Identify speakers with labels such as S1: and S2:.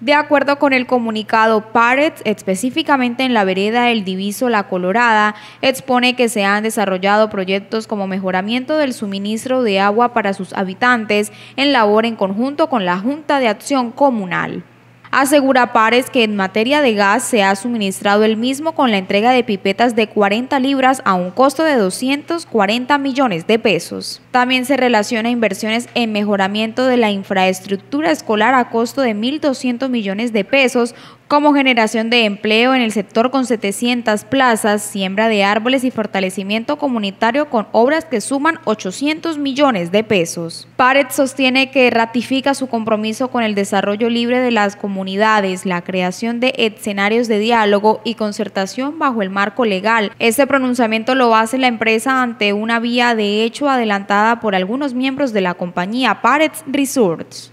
S1: De acuerdo con el comunicado, Paret, específicamente en la vereda El Diviso La Colorada, expone que se han desarrollado proyectos como mejoramiento del suministro de agua para sus habitantes en labor en conjunto con la Junta de Acción Comunal. Asegura Pares que en materia de gas se ha suministrado el mismo con la entrega de pipetas de 40 libras a un costo de 240 millones de pesos. También se relaciona inversiones en mejoramiento de la infraestructura escolar a costo de 1.200 millones de pesos como generación de empleo en el sector con 700 plazas, siembra de árboles y fortalecimiento comunitario con obras que suman 800 millones de pesos. Paret sostiene que ratifica su compromiso con el desarrollo libre de las comunidades, la creación de escenarios de diálogo y concertación bajo el marco legal. Este pronunciamiento lo hace la empresa ante una vía de hecho adelantada por algunos miembros de la compañía Paret Resorts.